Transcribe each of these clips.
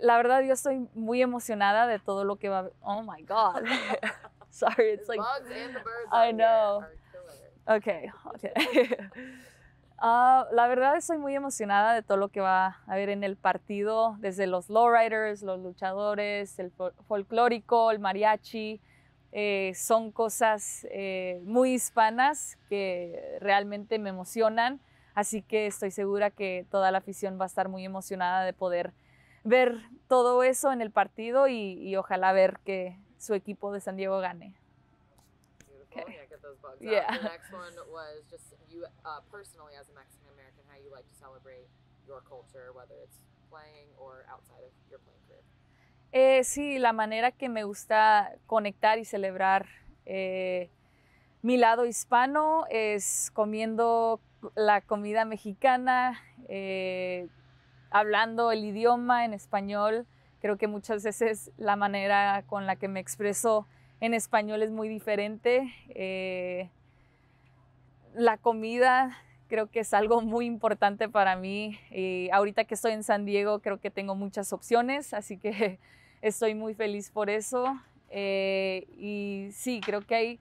la verdad, yo estoy muy emocionada de todo lo que va a... Oh, my God. Sorry, it's like... I know. Okay, okay. Ah, la verdad estoy muy emocionada de todo lo que va a haber en el partido, desde los lowriders, los luchadores, el folclórico, el mariachi. Eh, son cosas eh, muy hispanas que realmente me emocionan, así que estoy segura que toda la afición va a estar muy emocionada de poder ver todo eso en el partido y, y ojalá ver que su equipo de San Diego gane. Yeah, The next one was just you uh, personally as a Mexican American, how you like to celebrate your culture, whether it's playing or outside of your playing career. Eh, sí, la manera que me gusta conectar y celebrar eh, mi lado hispano es comiendo la comida mexicana, eh, hablando el idioma en español. Creo que muchas veces la manera con la que me expreso en español es muy diferente. Eh, la comida creo que es algo muy importante para mí. Y ahorita que estoy en San Diego creo que tengo muchas opciones, así que estoy muy feliz por eso. Eh, y sí, creo que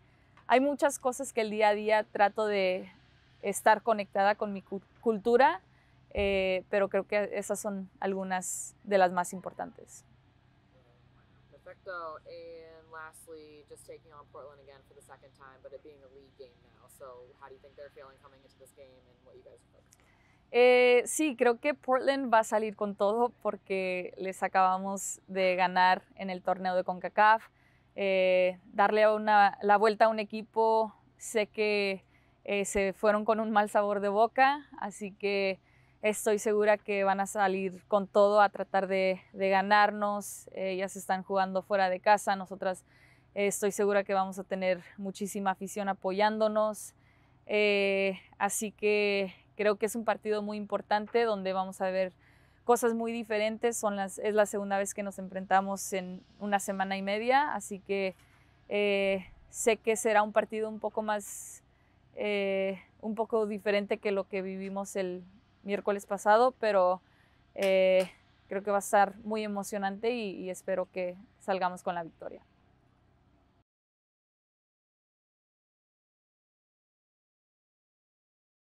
hay muchas cosas que el día a día trato de estar conectada con mi cultura eh, pero creo que esas son algunas de las más importantes. Perfecto. And lastly, just taking on Portland again for the second time, but it being a league game now. So, how do you think they're feeling coming into this game and what you guys think? Eh, sí, creo que Portland va a salir con todo porque les acabamos de ganar en el torneo de CONCACAF. Eh, darle una, la vuelta a un equipo, sé que eh, se fueron con un mal sabor de boca, así que estoy segura que van a salir con todo a tratar de, ganarnos. Ellas están jugando fuera de casa, nosotras eh, estoy segura que vamos a tener muchísima afición apoyándonos. Eh, así que creo que es un partido muy importante donde vamos a ver cosas muy diferentes. es la segunda vez que nos enfrentamos en una semana y media, así que eh, sé que será un partido un poco más un poco diferente que lo que vivimos el, miércoles pasado, pero eh, creo que va a estar muy emocionante y espero que salgamos con la victoria.